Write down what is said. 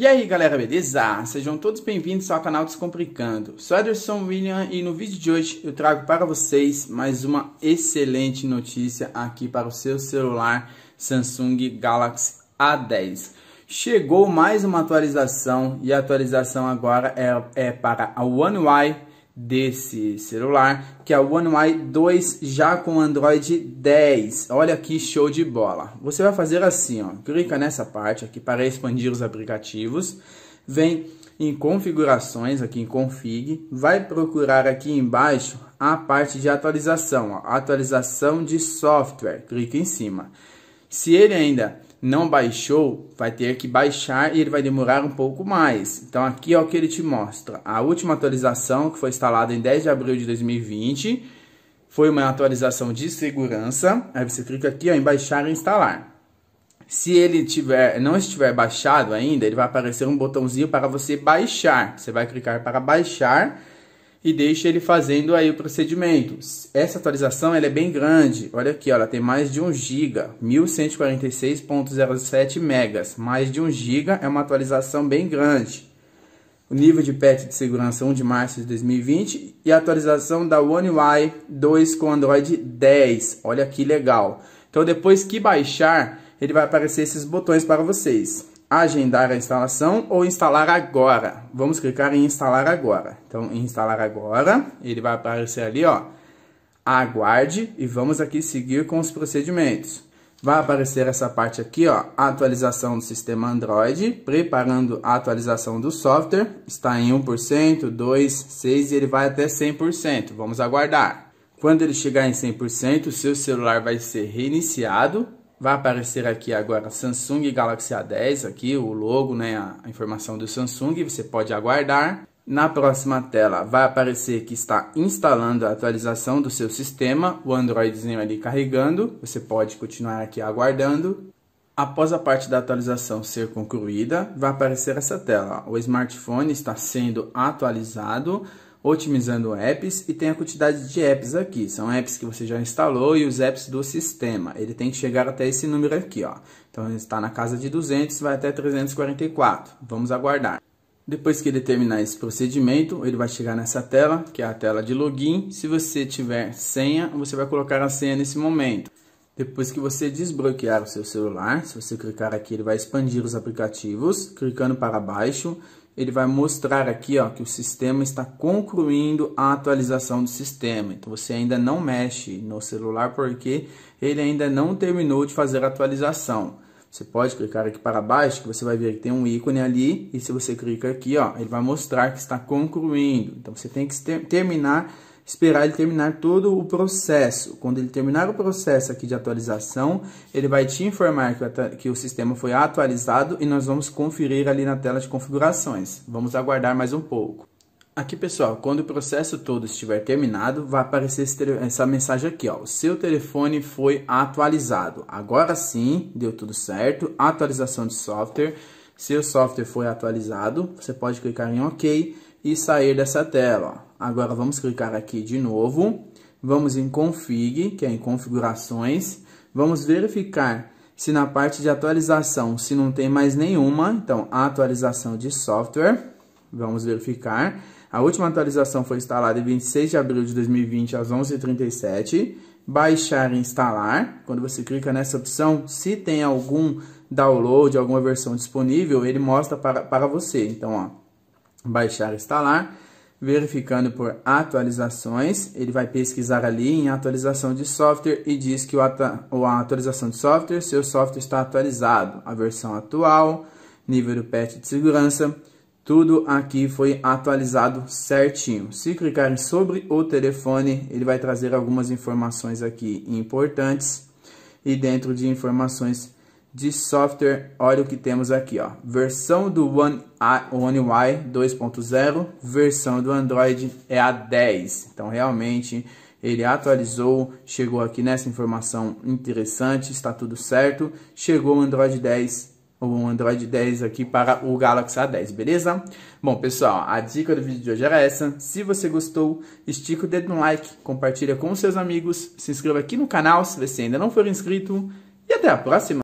E aí galera, beleza? Sejam todos bem-vindos ao canal Descomplicando. Sou Ederson William e no vídeo de hoje eu trago para vocês mais uma excelente notícia aqui para o seu celular Samsung Galaxy A10. Chegou mais uma atualização e a atualização agora é, é para a One UI desse celular, que é o One UI 2 já com Android 10. Olha que show de bola. Você vai fazer assim, ó, clica nessa parte aqui para expandir os aplicativos, vem em configurações aqui em config, vai procurar aqui embaixo a parte de atualização, ó, atualização de software, clica em cima. Se ele ainda não baixou, vai ter que baixar e ele vai demorar um pouco mais. Então aqui é o que ele te mostra. A última atualização que foi instalada em 10 de abril de 2020 foi uma atualização de segurança. Aí você clica aqui ó, em baixar e instalar. Se ele tiver, não estiver baixado ainda, ele vai aparecer um botãozinho para você baixar. Você vai clicar para baixar e deixa ele fazendo aí o procedimento. Essa atualização ela é bem grande, olha aqui, ó, ela tem mais de 1 GB, 1146.07 megas, mais de 1 GB é uma atualização bem grande. O nível de patch de segurança 1 de março de 2020 e a atualização da One UI 2 com Android 10. Olha que legal. Então depois que baixar, ele vai aparecer esses botões para vocês agendar a instalação ou instalar agora. Vamos clicar em instalar agora. Então, em instalar agora, ele vai aparecer ali, ó. Aguarde e vamos aqui seguir com os procedimentos. Vai aparecer essa parte aqui, ó, atualização do sistema Android, preparando a atualização do software, está em 1%, 2%, 6% e ele vai até 100%, vamos aguardar. Quando ele chegar em 100%, o seu celular vai ser reiniciado Vai aparecer aqui agora Samsung Galaxy A10, aqui o logo, né, a informação do Samsung, você pode aguardar. Na próxima tela vai aparecer que está instalando a atualização do seu sistema, o Androidzinho ali carregando, você pode continuar aqui aguardando. Após a parte da atualização ser concluída, vai aparecer essa tela. O smartphone está sendo atualizado otimizando apps e tem a quantidade de apps aqui. São apps que você já instalou e os apps do sistema. Ele tem que chegar até esse número aqui, ó. Então está na casa de 200, vai até 344. Vamos aguardar. Depois que ele terminar esse procedimento, ele vai chegar nessa tela, que é a tela de login. Se você tiver senha, você vai colocar a senha nesse momento. Depois que você desbloquear o seu celular, se você clicar aqui, ele vai expandir os aplicativos, clicando para baixo ele vai mostrar aqui ó, que o sistema está concluindo a atualização do sistema. Então você ainda não mexe no celular porque ele ainda não terminou de fazer a atualização. Você pode clicar aqui para baixo, que você vai ver que tem um ícone ali, e se você clica aqui, ó, ele vai mostrar que está concluindo. Então, você tem que ter terminar, esperar ele terminar todo o processo. Quando ele terminar o processo aqui de atualização, ele vai te informar que que o sistema foi atualizado e nós vamos conferir ali na tela de configurações. Vamos aguardar mais um pouco. Aqui pessoal, quando o processo todo estiver terminado, vai aparecer essa mensagem aqui, ó. seu telefone foi atualizado. Agora sim, deu tudo certo. Atualização de software. Seu software foi atualizado. Você pode clicar em OK e sair dessa tela. Agora vamos clicar aqui de novo. Vamos em Config, que é em Configurações. Vamos verificar se na parte de atualização, se não tem mais nenhuma. Então, atualização de software. Vamos verificar. A última atualização foi instalada em 26 de abril de 2020 às 11h37. Baixar e instalar. Quando você clica nessa opção, se tem algum download, alguma versão disponível, ele mostra para, para você. Então, ó, baixar e instalar. Verificando por atualizações, ele vai pesquisar ali em atualização de software e diz que o ou a atualização de software, seu software está atualizado, a versão atual, nível do patch de segurança, tudo aqui foi atualizado certinho. Se clicar sobre o telefone, ele vai trazer algumas informações aqui importantes. E dentro de informações de software, olha o que temos aqui, ó. Versão do One, One UI 2.0, versão do Android é a 10. Então, realmente, ele atualizou, chegou aqui nessa informação interessante, está tudo certo. Chegou o Android 10 o Android 10 aqui para o Galaxy A10, beleza? Bom, pessoal, a dica do vídeo de hoje era essa. Se você gostou, estica o dedo no like, compartilha com seus amigos, se inscreva aqui no canal se você ainda não for inscrito e até a próxima!